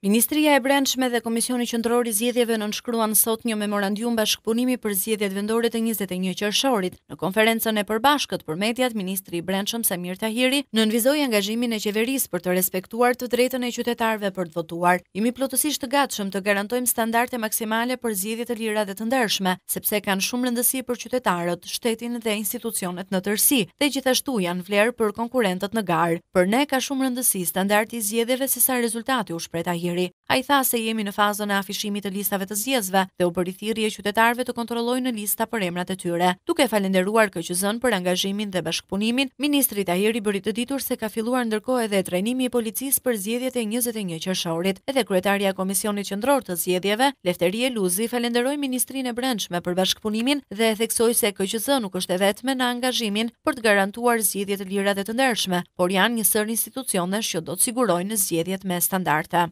Ministria e Brendshme dhe Komisioni Qendror i Zgjedhjeve nënshkruan sot një memorandum bashkëpunimi për zgjedhjet vendore të 21 qershorit. Në konferencën e përbashkët për mediat, ministri i Brendshëm Samir Tahiri nënvizoi angazhimin e qeverisë për të respektuar të drejtën e qytetarëve për të votuar. Jemi plotësisht të gatshëm të garantojmë standarde maksimale për zgjedhje të lira dhe të ndershme, sepse kanë shumë rëndësi për qytetarët, shtetin dhe institucionet në tërsi, dhe gjithashtu janë vlerë për konkurrentët në garë. Për ne ka shumë rëndësi standardi i zgjedhjeve sesa rezultati u shpreta A Ai tha se jemi në fazën e afishimit të listave të zgjedhësve dhe u bëri thirrje e qytetarëve të kontrollojnë në lista për emrat e tyre. Duke falendëruar KQZ-n për angazhimin dhe bashkëpunimin, ministri Tahiri bëri të ditur se ka filluar ndërkohë edhe trajnimi i policisë për zgjedhjet e 21 qershorit. Edhe kryetaria e Komisionit Qendror të Zgjedhjeve, Lefteri Luzi, falendëroi Ministrin e Brendshme për bashkëpunimin dhe e theksoi se KQZ nuk është vetëm në angazhimin për të garantuar zgjedhjet lira dhe të ndershme, por janë një sër institucionesh që do të sigurojnë zgjedhjet me standarde.